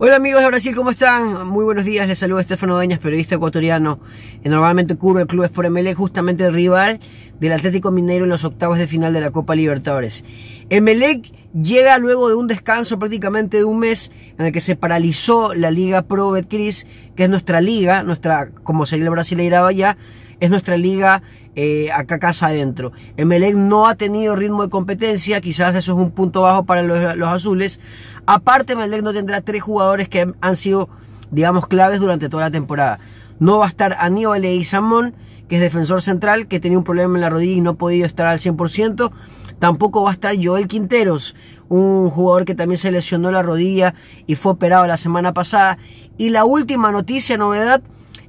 Hola amigos de Brasil, ¿cómo están? Muy buenos días, les saluda Estefano Dueñas, periodista ecuatoriano. Normalmente cubre el club por MLE, justamente el rival del Atlético Mineiro en los octavos de final de la Copa Libertadores. Emelec llega luego de un descanso prácticamente de un mes en el que se paralizó la Liga Pro Betcris, que es nuestra liga, nuestra, como sería el brasileirado allá, es nuestra liga eh, acá casa adentro. Emelec no ha tenido ritmo de competencia, quizás eso es un punto bajo para los, azules. Aparte, Emelec no tendrá tres jugadores que han sido, digamos, claves durante toda la temporada. No va a estar Aníbal Samón, que es defensor central, que tenía un problema en la rodilla y no ha podido estar al 100%. Tampoco va a estar Joel Quinteros, un jugador que también se lesionó la rodilla y fue operado la semana pasada. Y la última noticia, novedad,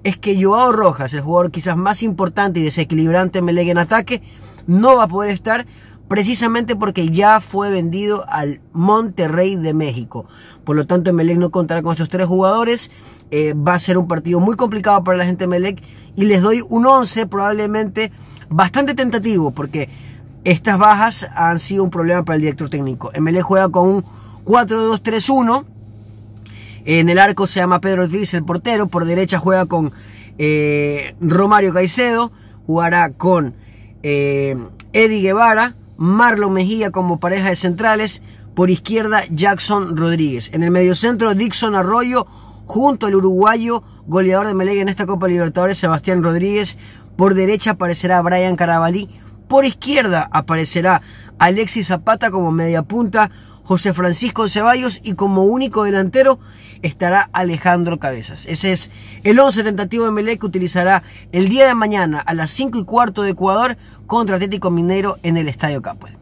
es que Joao Rojas, el jugador quizás más importante y desequilibrante Melec en ataque, no va a poder estar precisamente porque ya fue vendido al Monterrey de México. Por lo tanto, Melec no contará con estos tres jugadores. Eh, va a ser un partido muy complicado para la gente de Melec y les doy un 11 probablemente bastante tentativo porque estas bajas han sido un problema para el director técnico. Melec juega con un 4-2-3-1 en el arco se llama Pedro Ortiz, el portero. Por derecha juega con eh, Romario Caicedo. Jugará con eh, Eddie Guevara, Marlon Mejía como pareja de centrales. Por izquierda, Jackson Rodríguez. En el mediocentro, Dixon Arroyo, junto al uruguayo goleador de Melegui en esta Copa Libertadores, Sebastián Rodríguez. Por derecha aparecerá Brian Carabalí por izquierda aparecerá Alexis Zapata como mediapunta, José Francisco Ceballos y como único delantero estará Alejandro Cabezas. Ese es el 11 tentativo de Melec que utilizará el día de mañana a las cinco y cuarto de Ecuador contra Atlético Minero en el Estadio Capel.